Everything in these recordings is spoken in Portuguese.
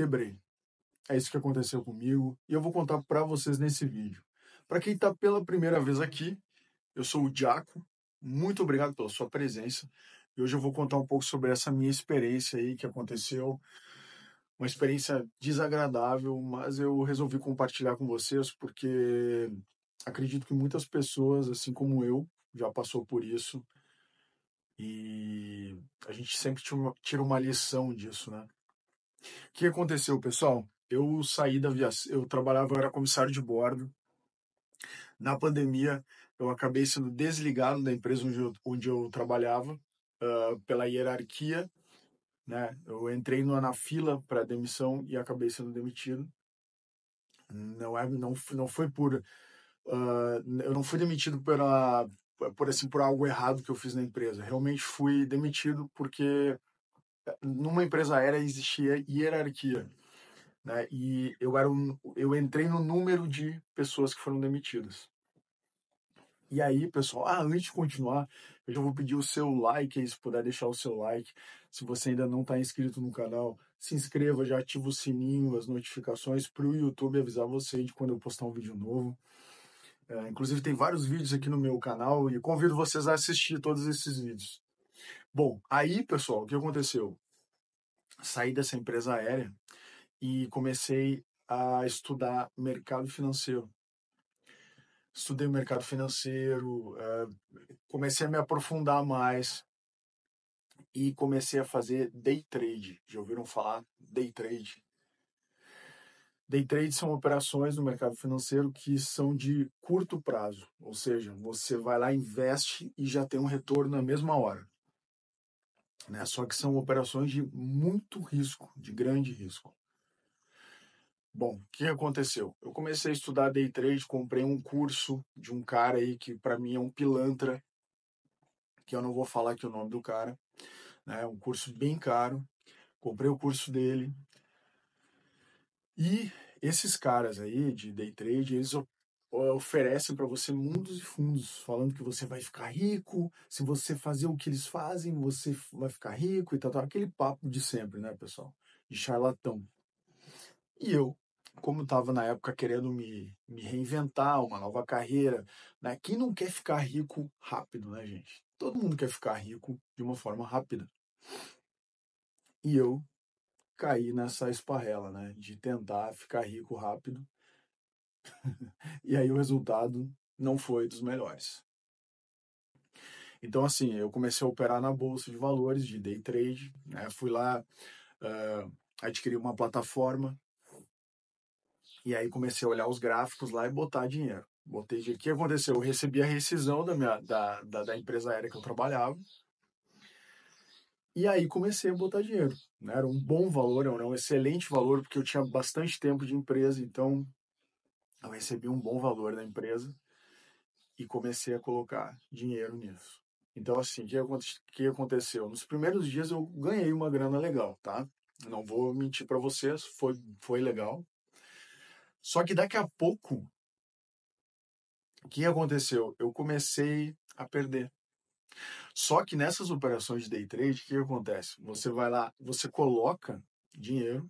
quebrei. É isso que aconteceu comigo e eu vou contar para vocês nesse vídeo. Para quem está pela primeira vez aqui, eu sou o Jaco. Muito obrigado pela sua presença. E hoje eu vou contar um pouco sobre essa minha experiência aí que aconteceu. Uma experiência desagradável, mas eu resolvi compartilhar com vocês porque acredito que muitas pessoas, assim como eu, já passou por isso. E a gente sempre tira uma lição disso, né? O que aconteceu, pessoal? Eu saí da aviação, eu trabalhava, eu era comissário de bordo. Na pandemia, eu acabei sendo desligado da empresa onde eu, onde eu trabalhava uh, pela hierarquia. Né? Eu entrei no, na fila para demissão e acabei sendo demitido. Não, é, não, não foi por. Uh, eu não fui demitido pela, por, assim, por algo errado que eu fiz na empresa. Realmente fui demitido porque numa empresa aérea existia hierarquia. Né? E eu, era um, eu entrei no número de pessoas que foram demitidas. E aí, pessoal, ah, antes de continuar, eu já vou pedir o seu like aí, se puder deixar o seu like. Se você ainda não está inscrito no canal, se inscreva, já ativa o sininho, as notificações para o YouTube avisar você de quando eu postar um vídeo novo. É, inclusive, tem vários vídeos aqui no meu canal e convido vocês a assistir todos esses vídeos. Bom, aí, pessoal, o que aconteceu? Saí dessa empresa aérea e comecei a estudar mercado financeiro. Estudei o mercado financeiro, eh, comecei a me aprofundar mais e comecei a fazer day trade. Já ouviram falar day trade? Day trade são operações no mercado financeiro que são de curto prazo, ou seja, você vai lá, investe e já tem um retorno na mesma hora. Né? Só que são operações de muito risco, de grande risco. Bom, o que aconteceu? Eu comecei a estudar day trade, comprei um curso de um cara aí que para mim é um pilantra, que eu não vou falar aqui o nome do cara, né? Um curso bem caro. Comprei o curso dele. E esses caras aí de day trade, eles oferecem para você mundos e fundos, falando que você vai ficar rico, se você fazer o que eles fazem, você vai ficar rico e tal, tal. aquele papo de sempre, né, pessoal? De charlatão. E eu, como estava na época querendo me, me reinventar, uma nova carreira, né? Quem não quer ficar rico rápido, né, gente? Todo mundo quer ficar rico de uma forma rápida. E eu caí nessa esparrela, né? De tentar ficar rico rápido e aí o resultado não foi dos melhores. Então, assim, eu comecei a operar na bolsa de valores, de day trade, né? fui lá, uh, adquiri uma plataforma, e aí comecei a olhar os gráficos lá e botar dinheiro. Botei dinheiro. O que aconteceu? Eu recebi a rescisão da, minha, da, da, da empresa aérea que eu trabalhava, e aí comecei a botar dinheiro. Né? Era um bom valor, era um excelente valor, porque eu tinha bastante tempo de empresa, então eu recebi um bom valor da empresa e comecei a colocar dinheiro nisso. Então, assim, o que aconteceu? Nos primeiros dias eu ganhei uma grana legal, tá? Não vou mentir para vocês, foi, foi legal. Só que daqui a pouco, o que aconteceu? Eu comecei a perder. Só que nessas operações de day trade, o que acontece? Você vai lá, você coloca dinheiro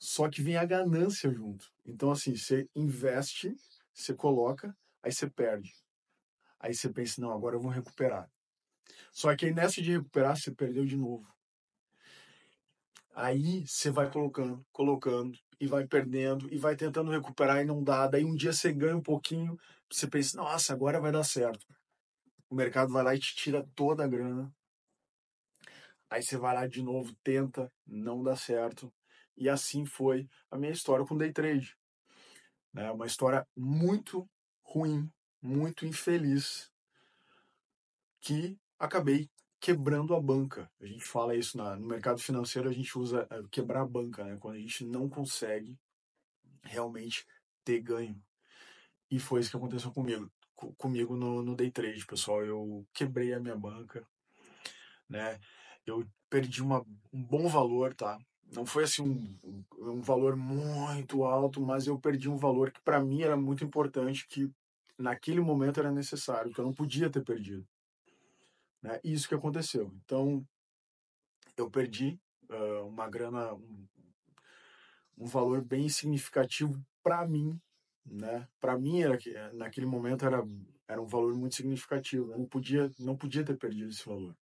só que vem a ganância junto. Então, assim, você investe, você coloca, aí você perde. Aí você pensa, não, agora eu vou recuperar. Só que aí nessa de recuperar, você perdeu de novo. Aí você vai colocando, colocando, e vai perdendo, e vai tentando recuperar e não dá. Daí um dia você ganha um pouquinho, você pensa, nossa, agora vai dar certo. O mercado vai lá e te tira toda a grana. Aí você vai lá de novo, tenta, não dá certo. E assim foi a minha história com day trade. É uma história muito ruim, muito infeliz, que acabei quebrando a banca. A gente fala isso na, no mercado financeiro, a gente usa eh, quebrar a banca, né? quando a gente não consegue realmente ter ganho. E foi isso que aconteceu comigo, comigo no, no day trade, pessoal. Eu quebrei a minha banca, né? Eu perdi uma, um bom valor, tá? não foi assim um, um valor muito alto, mas eu perdi um valor que para mim era muito importante, que naquele momento era necessário, que eu não podia ter perdido. Né? Isso que aconteceu. Então, eu perdi uh, uma grana, um, um, valor bem significativo para mim. Né? Para mim, era, eh, naquele momento, era, era um valor muito significativo. Eu não podia, não podia ter perdido esse valor.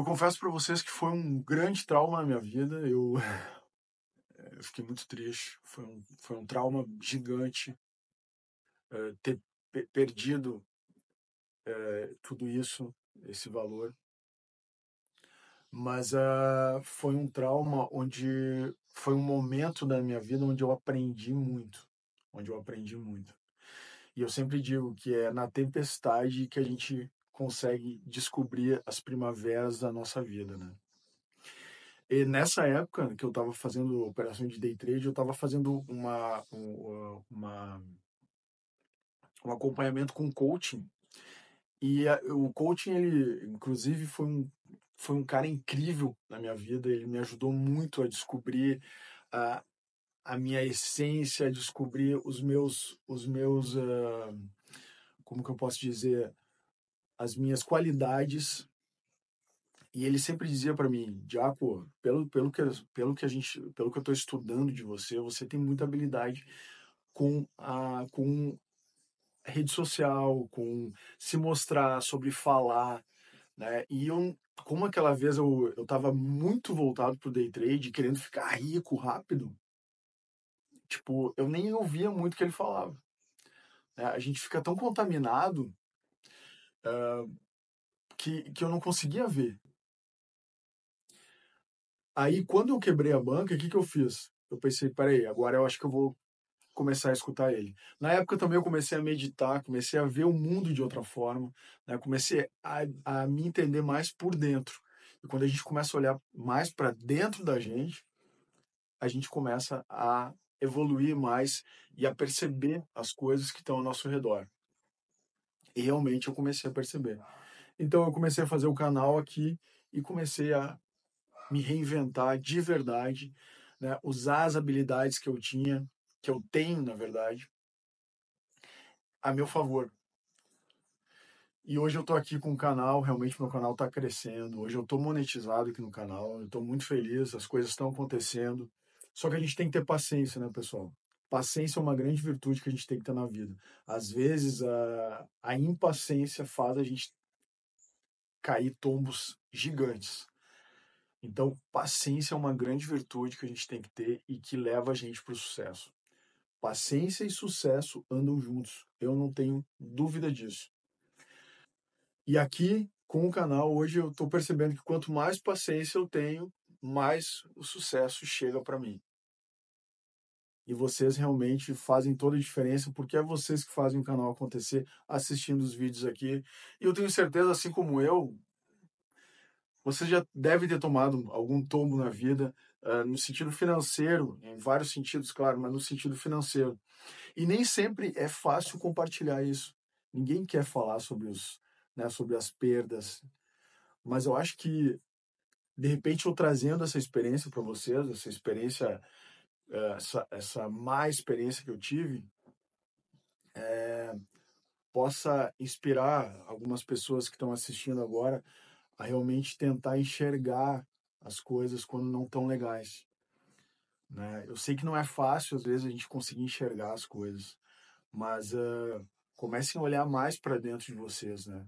Eu confesso para vocês que foi um grande trauma na minha vida. Eu, eh, eu fiquei muito triste. Foi um, foi um trauma gigante é, ter perdido é, tudo isso, esse valor. Mas é, foi um trauma onde foi um momento da minha vida onde eu aprendi muito, onde eu aprendi muito. E eu sempre digo que é na tempestade que a gente consegue descobrir as primaveras da nossa vida, né? E nessa época que eu estava fazendo operação de day trade, eu estava fazendo uma, uh, uma, um acompanhamento com coaching. E a, uh, o coaching, ele, inclusive, foi um, foi um cara incrível na minha vida. Ele me ajudou muito a descobrir a, a minha essência, a descobrir os meus, os meus uh, como que eu posso dizer, as minhas qualidades. E ele sempre dizia para mim, Diaco, pelo, pelo, que, pelo que a gente, pelo que eu estou estudando de você, você tem muita habilidade com a com a rede social, com se mostrar, sobre falar, né? E eu, como aquela vez eu eu estava muito voltado pro day trade, querendo ficar rico rápido. Tipo, eu nem ouvia muito o que ele falava. Né? A gente fica tão contaminado uh, que, que eu não conseguia ver. Aí, quando eu quebrei a banca, o que, que eu fiz? Eu pensei, peraí, agora eu acho que eu vou começar a escutar ele. Na época também eu comecei a meditar, comecei a ver o mundo de outra forma, né? comecei a, a me entender mais por dentro. E quando a gente começa a olhar mais para dentro da gente, a gente começa a evoluir mais e a perceber as coisas que estão ao nosso redor. E realmente eu comecei a perceber. Então eu comecei a fazer o canal aqui e comecei a me reinventar de verdade, né? usar as habilidades que eu tinha, que eu tenho, na verdade, a meu favor. E hoje eu tô aqui com o canal, realmente meu canal tá crescendo. Hoje eu tô monetizado aqui no canal, eu tô muito feliz, as coisas estão acontecendo. Só que a gente tem que ter paciência, né, pessoal? paciência é uma grande virtude que a gente tem que ter na vida. Às vezes, a, a impaciência faz a gente cair tombos gigantes. Então, paciência é uma grande virtude que a gente tem que ter e que leva a gente para o sucesso. Paciência e sucesso andam juntos, eu não tenho dúvida disso. E aqui, com o canal, hoje eu estou percebendo que quanto mais paciência eu tenho, mais o sucesso chega para mim e vocês realmente fazem toda a diferença, porque é vocês que fazem o canal acontecer assistindo os vídeos aqui. E eu tenho certeza, assim como eu, vocês já devem ter tomado algum tombo na vida, uh, no sentido financeiro, em vários sentidos, claro, mas no sentido financeiro. E nem sempre é fácil compartilhar isso. Ninguém quer falar sobre, os, né, sobre as perdas. Mas eu acho que, de repente, eu trazendo essa experiência para vocês, essa experiência essa, essa má experiência que eu tive é, possa inspirar algumas pessoas que estão assistindo agora a realmente tentar enxergar as coisas quando não tão legais. Né? Eu sei que não é fácil, às vezes, a gente conseguir enxergar as coisas, mas uh, comecem a olhar mais para dentro de vocês. Né?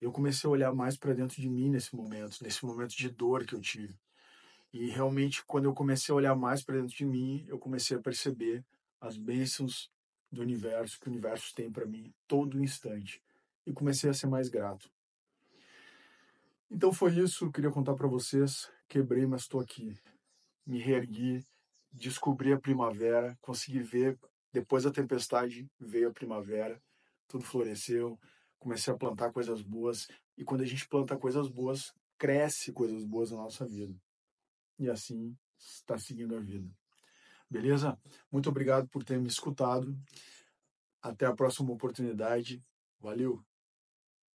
Eu comecei a olhar mais para dentro de mim nesse momento, nesse momento de dor que eu tive. E realmente, quando eu comecei a olhar mais para dentro de mim, eu comecei a perceber as bênçãos do universo, que o universo tem para mim todo instante. E comecei a ser mais grato. Então foi isso, eu queria contar para vocês. Quebrei, mas estou aqui. Me reergui, descobri a primavera, consegui ver. Depois da tempestade veio a primavera, tudo floresceu, comecei a plantar coisas boas. E quando a gente planta coisas boas, cresce coisas boas na nossa vida e assim está seguindo a vida. Beleza? Muito obrigado por ter me escutado. Até a próxima oportunidade. Valeu!